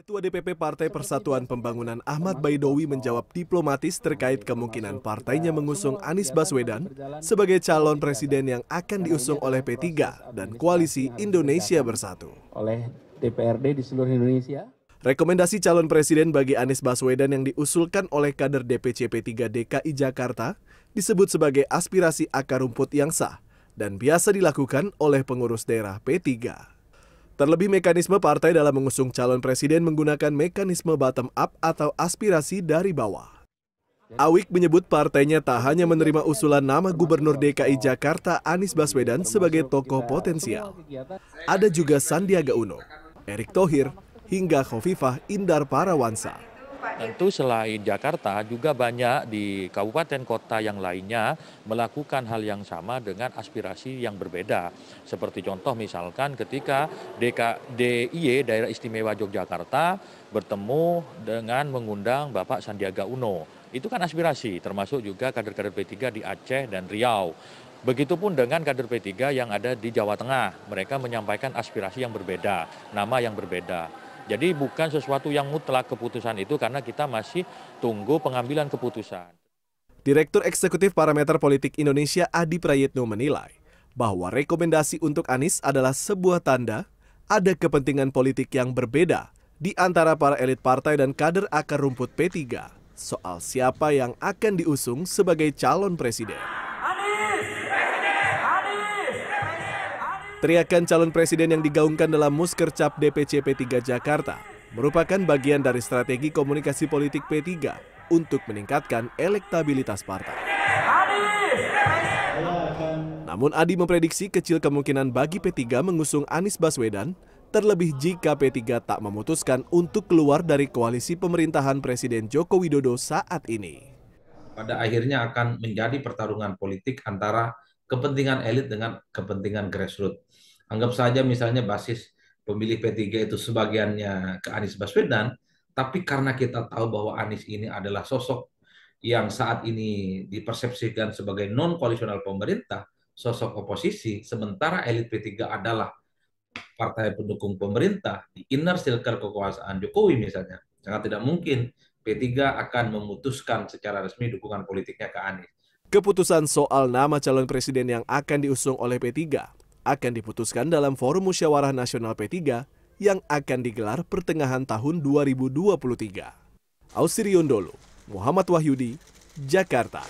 Ketua DPP Partai Persatuan Pembangunan Ahmad Baidowi menjawab diplomatis terkait kemungkinan partainya mengusung Anies Baswedan sebagai calon presiden yang akan diusung oleh P3 dan Koalisi Indonesia Bersatu. Oleh DPRD di seluruh Indonesia. Rekomendasi calon presiden bagi Anies Baswedan yang diusulkan oleh kader DPC P3 DKI Jakarta disebut sebagai aspirasi akar rumput yang sah dan biasa dilakukan oleh pengurus daerah P3. Terlebih mekanisme partai dalam mengusung calon presiden menggunakan mekanisme bottom up atau aspirasi dari bawah. Awik menyebut partainya tak hanya menerima usulan nama Gubernur DKI Jakarta Anies Baswedan sebagai tokoh potensial. Ada juga Sandiaga Uno, Erick Thohir, hingga Khofifah Indar Parawansa. Tentu selain Jakarta juga banyak di kabupaten kota yang lainnya melakukan hal yang sama dengan aspirasi yang berbeda. Seperti contoh misalkan ketika DK, Daerah Istimewa Yogyakarta bertemu dengan mengundang Bapak Sandiaga Uno. Itu kan aspirasi termasuk juga kader-kader P3 di Aceh dan Riau. Begitupun dengan kader P3 yang ada di Jawa Tengah, mereka menyampaikan aspirasi yang berbeda, nama yang berbeda. Jadi bukan sesuatu yang mutlak keputusan itu karena kita masih tunggu pengambilan keputusan. Direktur Eksekutif Parameter Politik Indonesia Adi Prayitno menilai bahwa rekomendasi untuk Anies adalah sebuah tanda ada kepentingan politik yang berbeda di antara para elit partai dan kader akar rumput P3 soal siapa yang akan diusung sebagai calon presiden. Anies! Teriakan calon presiden yang digaungkan dalam muskercap DPC P3 Jakarta merupakan bagian dari strategi komunikasi politik P3 untuk meningkatkan elektabilitas partai. Namun Adi memprediksi kecil kemungkinan bagi P3 mengusung Anies Baswedan, terlebih jika P3 tak memutuskan untuk keluar dari koalisi pemerintahan Presiden Joko Widodo saat ini. Pada akhirnya akan menjadi pertarungan politik antara kepentingan elit dengan kepentingan grassroots. Anggap saja misalnya basis pemilih P3 itu sebagiannya ke Anies Baswedan, tapi karena kita tahu bahwa Anies ini adalah sosok yang saat ini dipersepsikan sebagai non koalisional pemerintah, sosok oposisi, sementara elit P3 adalah partai pendukung pemerintah di inner circle kekuasaan Jokowi misalnya, sangat tidak mungkin P3 akan memutuskan secara resmi dukungan politiknya ke Anies. Keputusan soal nama calon presiden yang akan diusung oleh P3 akan diputuskan dalam Forum Musyawarah Nasional P3 yang akan digelar pertengahan tahun 2023. Ausirion Dolo, Muhammad Wahyudi, Jakarta.